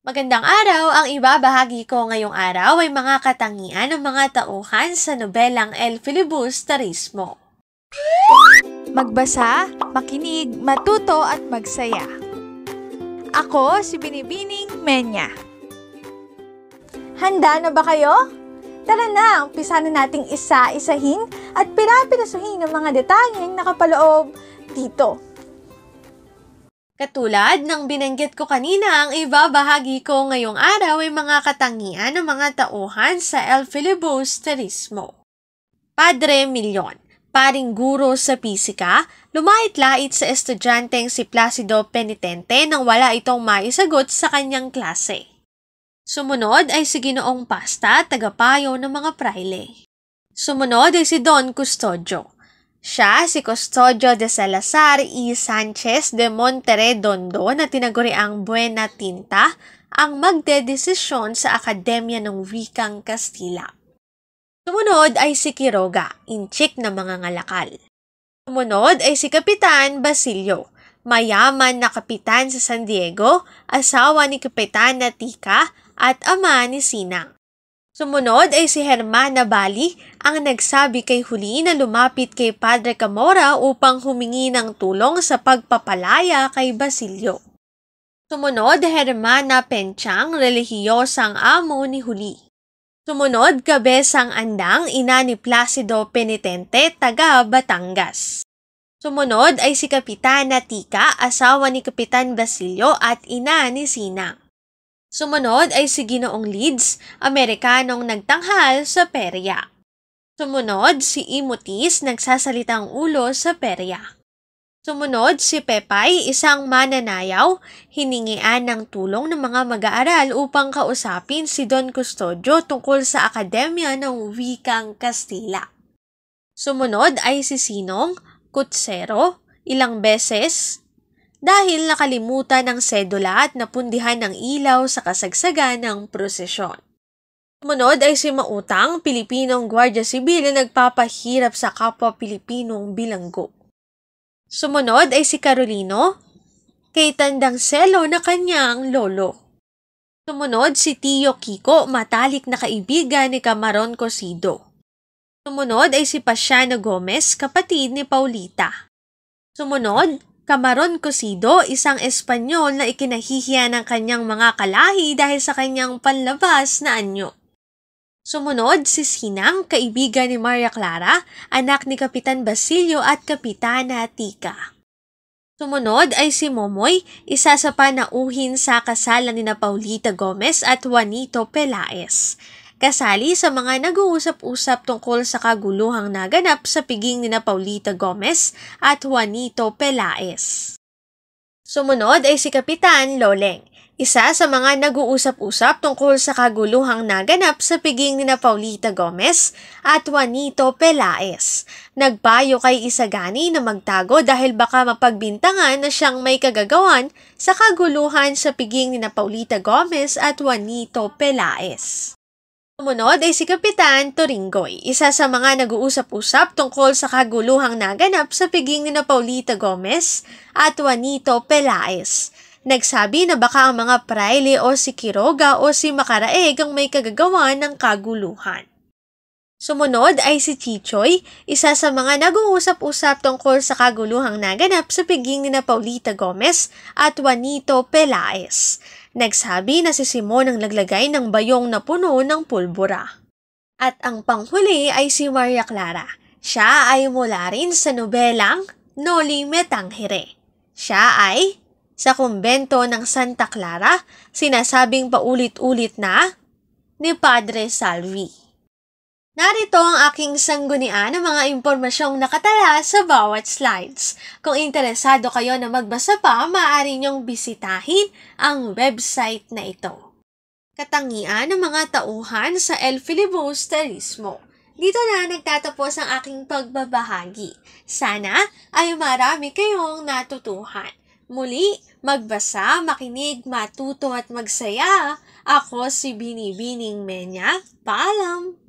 Magandang araw! Ang iba bahagi ko ngayong araw ay mga katangian ng mga tauhan sa nobelang El Filibusterismo. Magbasa, makinig, matuto at magsaya. Ako si Binibining Menya. Handa na ba kayo? Tara na, umpisa na nating isa-isahin at pirapirasuhin ang mga detalyeng nakapaloob dito Katulad ng binanggit ko kanina, ang iba bahagi ko ngayong araw ay mga katangian ng mga tauhan sa El Filibusterismo. Padre Milyon, paring guro sa pisika, lumait-lait sa estudyanteng si Placido Penitente nang wala itong maisagot sa kanyang klase. Sumunod ay si Ginoong Pasta, tagapayo ng mga praile. Sumunod ay si Don Custodio, siya si Custodio de Salazar y e. Sanchez de Monterrey Dondo na ang Buena Tinta ang magdedesisyon sa Akademya ng Wikang Kastila. Sumunod ay si Quiroga, inchik na mga ngalakal. Sumunod ay si Kapitan Basilio, mayaman na kapitan sa San Diego, asawa ni Kapitan Natika at ama ni Sinang. Sumunod ay si Hermana Bali ang nagsabi kay Huli na lumapit kay Padre Camora upang humingi ng tulong sa pagpapalaya kay Basilio. Sumunod Hermana Penchang, relihiyosang amo ni Huli. Sumunod Kabesang Andang, ina ni Placido Penitente, taga Batangas. Sumunod ay si Kapitana Tika, asawa ni Kapitan Basilio at ina ni Sinang. Sumunod ay si Ginoong Leeds, Amerikanong nagtanghal sa perya. Sumunod si Imutis, nagsasalitang ulo sa perya. Sumunod si Pepay, isang mananayaw, hiningian ng tulong ng mga mag-aaral upang kausapin si Don Custodio tungkol sa Akademya ng Wikang Kastila. Sumunod ay si Sinong, Kutsero, ilang beses, dahil nakalimutan ang sedula at napundihan ng ilaw sa kasagsagan ng prosesyon. Munod ay si Mautang, Pilipinong Gwardiya Sibil na nagpapahirap sa kapwa Pilipinong bilanggo. Sumunod ay si Carolino, kay Tandang Selo na kanyang lolo. Sumunod si Tio Kiko, matalik na kaibigan ni Camaron Cosido. Sumunod ay si Pasiano Gomez, kapatid ni Paulita. Sumunod Camarón Cosido, isang Espanyol na ikinahihiya ng kanyang mga kalahi dahil sa kanyang panlabas na anyo. Sumunod si Sinang, kaibigan ni Maria Clara, anak ni Kapitan Basilio at Kapitana Tika. Sumunod ay si Momoy, isa sa panauhin sa kasalan ni Paulita Gomez at Juanito Pelaez kasali sa mga nag-uusap-usap tungkol sa kaguluhang naganap sa piging nina Paulita Gomez at Juanito Pelaez. Sumunod ay si Kapitan Loleng, isa sa mga nag-uusap-usap tungkol sa kaguluhang naganap sa piging nina Paulita Gomez at Juanito Pelaez. Nagpayo kay Isagani na magtago dahil baka mapagbintangan na siyang may kagagawan sa kaguluhan sa piging nina Paulita Gomez at Juanito Pelaez. Sumunod ay si Kapitan Toringoy, isa sa mga nag-uusap-usap tungkol sa kaguluhang naganap sa piging ni Paulita Gomez at Juanito Pelaez. Nagsabi na baka ang mga praile o si Quiroga o si Makaraeg ang may kagagawa ng kaguluhan. Sumunod ay si Chichoy, isa sa mga nag-uusap-usap tungkol sa kaguluhang naganap sa piging ni Paulita Gomez at Juanito Pelaez. Nagsabi na si Simon ang naglagay ng bayong na puno ng pulbura. At ang panghuli ay si Maria Clara. Siya ay mula rin sa nobelang Noli Metanghire. Siya ay sa kumbento ng Santa Clara, sinasabing paulit-ulit na ni Padre Salvi. Narito ang aking sanggunian ng mga impormasyong nakatala sa bawat slides. Kung interesado kayo na magbasa pa, maaari niyong bisitahin ang website na ito. Katangian ng mga tauhan sa El Filibusterismo. Dito na nagtatapos ang aking pagbabahagi. Sana ay marami kayong natutuhan. Muli, magbasa, makinig, matuto at magsaya. Ako si Binibining Menya. Paalam!